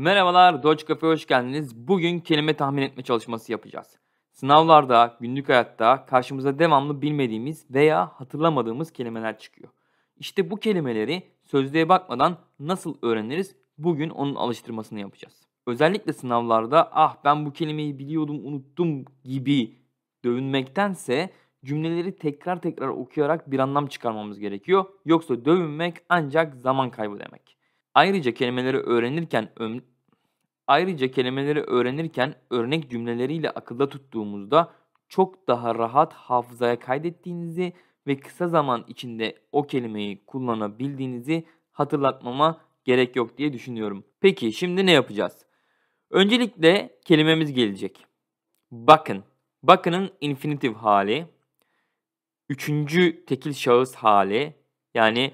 Merhabalar, Doge Cafe'ye hoş geldiniz. Bugün kelime tahmin etme çalışması yapacağız. Sınavlarda, günlük hayatta karşımıza devamlı bilmediğimiz veya hatırlamadığımız kelimeler çıkıyor. İşte bu kelimeleri sözlüğe bakmadan nasıl öğreniriz? Bugün onun alıştırmasını yapacağız. Özellikle sınavlarda ah ben bu kelimeyi biliyordum unuttum gibi dövünmektense cümleleri tekrar tekrar okuyarak bir anlam çıkarmamız gerekiyor. Yoksa dövünmek ancak zaman kaybı demek. Ayrıca kelimeleri öğrenirken öm... ayrıca kelimeleri öğrenirken örnek cümleleriyle akılda tuttuğumuzda çok daha rahat hafızaya kaydettiğinizi ve kısa zaman içinde o kelimeyi kullanabildiğinizi hatırlatmama gerek yok diye düşünüyorum. Peki şimdi ne yapacağız? Öncelikle kelimemiz gelecek. Bakın. Bakının infinitif hali. Üçüncü tekil şahıs hali. Yani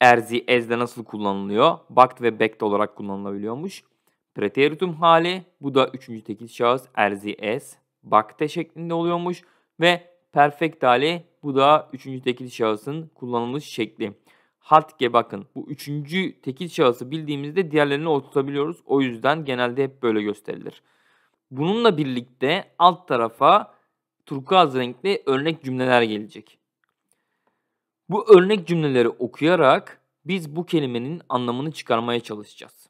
erzi ezde nasıl kullanılıyor? Bakt ve bekt olarak kullanılabiliyormuş. Preteritum hali bu da üçüncü tekil şahıs erzi es bakte şeklinde oluyormuş ve perfect hali bu da üçüncü tekil şahısın kullanılmış şekli. Haltge bakın bu üçüncü tekil şahısı bildiğimizde diğerlerini oturtabiliyoruz. O yüzden genelde hep böyle gösterilir. Bununla birlikte alt tarafa turkuaz renkli örnek cümleler gelecek. Bu örnek cümleleri okuyarak biz bu kelimenin anlamını çıkarmaya çalışacağız.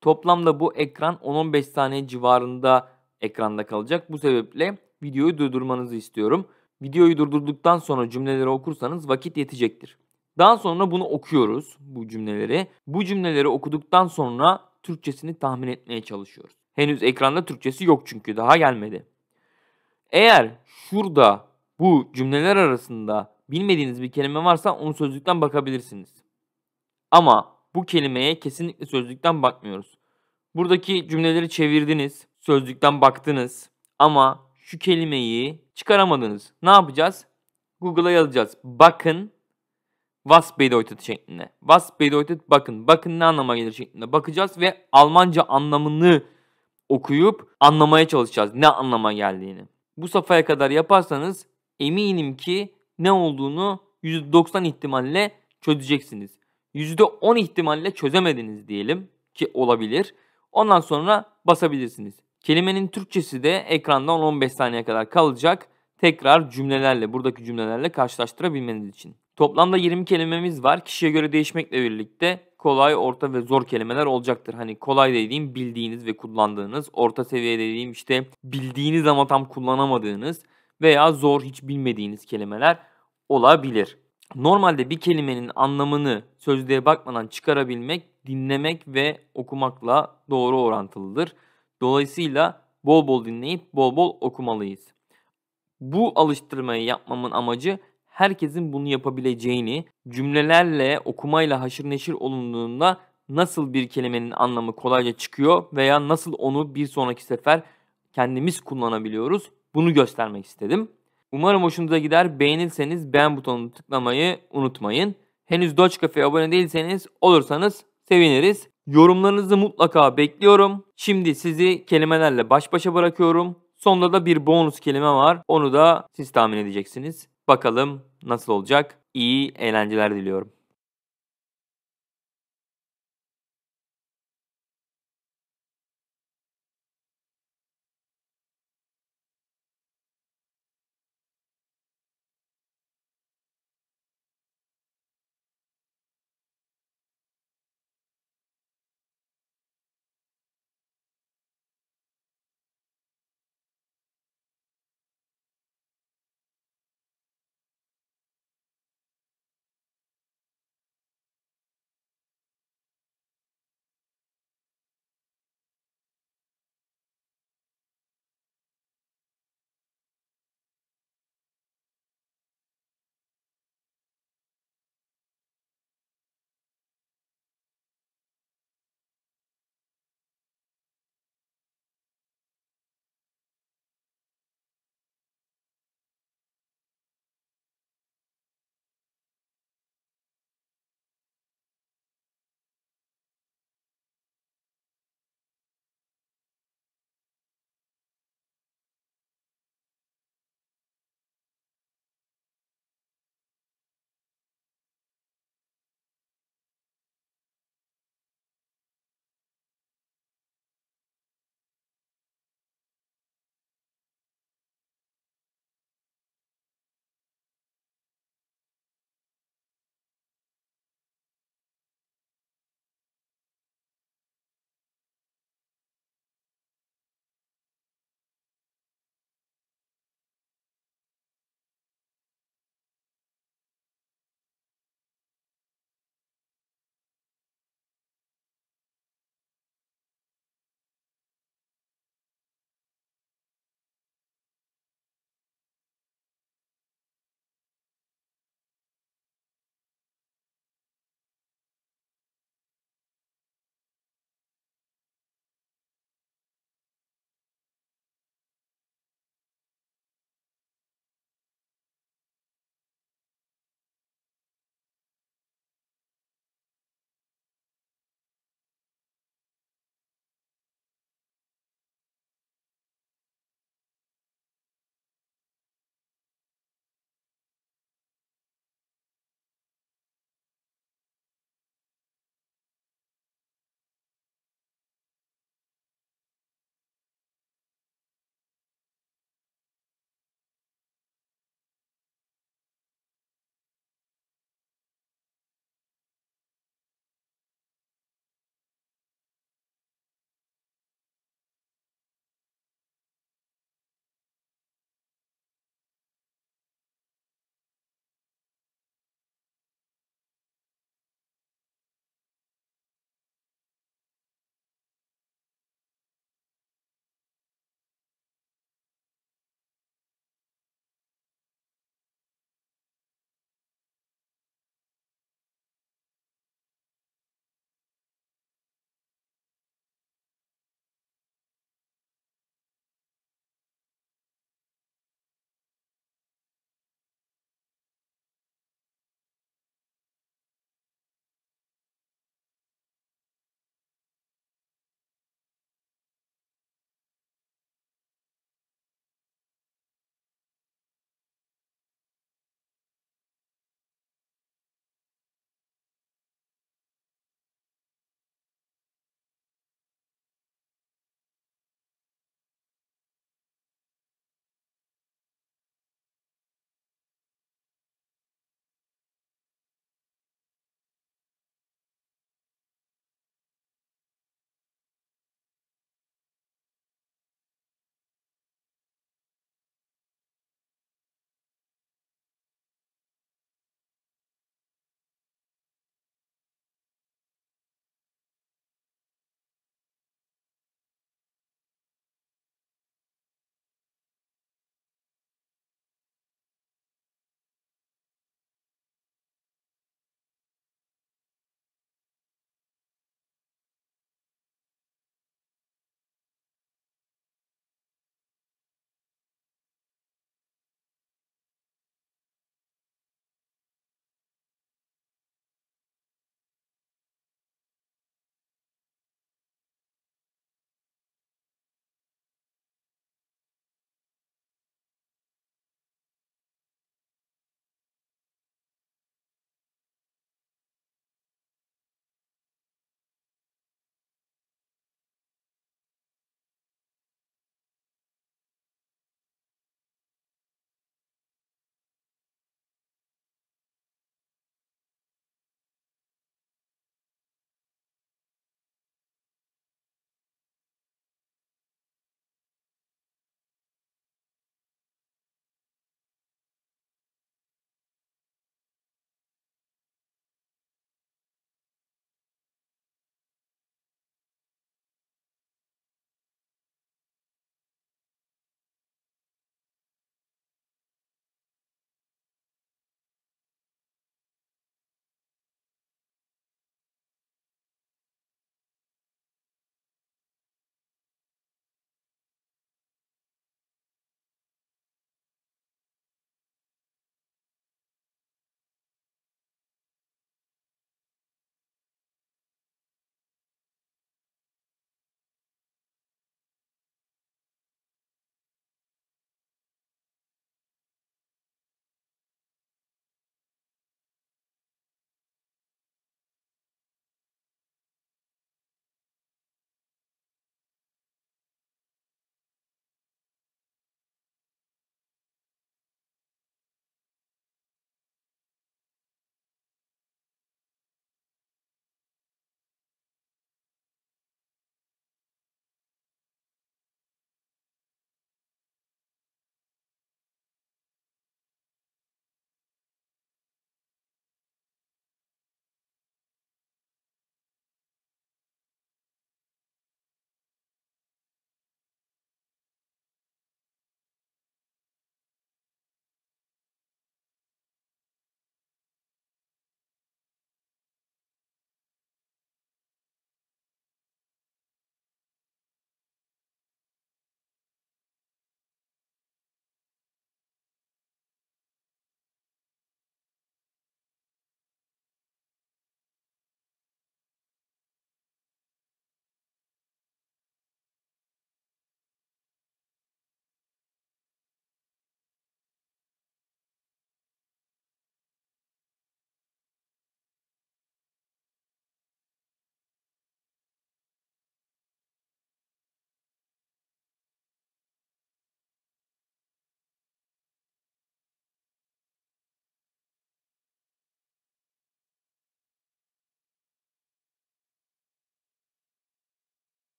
Toplamda bu ekran 10-15 saniye civarında ekranda kalacak. Bu sebeple videoyu durdurmanızı istiyorum. Videoyu durdurduktan sonra cümleleri okursanız vakit yetecektir. Daha sonra bunu okuyoruz bu cümleleri. Bu cümleleri okuduktan sonra Türkçesini tahmin etmeye çalışıyoruz. Henüz ekranda Türkçesi yok çünkü daha gelmedi. Eğer şurada bu cümleler arasında bilmediğiniz bir kelime varsa onu sözlükten bakabilirsiniz. Ama bu kelimeye kesinlikle sözlükten bakmıyoruz. Buradaki cümleleri çevirdiniz, sözlükten baktınız ama şu kelimeyi çıkaramadınız. Ne yapacağız? Google'a yazacağız. Bakın was bedeutet şeklinde. Was bedeutet bakın. Bakın ne anlama gelir şeklinde bakacağız ve Almanca anlamını okuyup anlamaya çalışacağız ne anlama geldiğini. Bu safhaya kadar yaparsanız eminim ki ne olduğunu %90 ihtimalle çözeceksiniz. %10 ihtimalle çözemediniz diyelim ki olabilir. Ondan sonra basabilirsiniz. Kelimenin Türkçesi de ekranda 10-15 saniye kadar kalacak. Tekrar cümlelerle, buradaki cümlelerle karşılaştırabilmeniz için. Toplamda 20 kelimemiz var. Kişiye göre değişmekle birlikte kolay, orta ve zor kelimeler olacaktır. Hani kolay dediğim bildiğiniz ve kullandığınız, orta seviye dediğim işte bildiğiniz ama tam kullanamadığınız veya zor hiç bilmediğiniz kelimeler olabilir. Normalde bir kelimenin anlamını sözlüğe bakmadan çıkarabilmek dinlemek ve okumakla doğru orantılıdır. Dolayısıyla bol bol dinleyip bol bol okumalıyız. Bu alıştırmayı yapmamın amacı herkesin bunu yapabileceğini, cümlelerle okumayla haşır neşir olunduğunda nasıl bir kelimenin anlamı kolayca çıkıyor veya nasıl onu bir sonraki sefer kendimiz kullanabiliyoruz bunu göstermek istedim. Umarım hoşunuza gider. Beğenirseniz beğen butonunu tıklamayı unutmayın. Henüz Doç Cafe'ye abone değilseniz olursanız seviniriz. Yorumlarınızı mutlaka bekliyorum. Şimdi sizi kelimelerle baş başa bırakıyorum. Sonunda da bir bonus kelime var. Onu da siz tahmin edeceksiniz. Bakalım nasıl olacak. İyi eğlenceler diliyorum.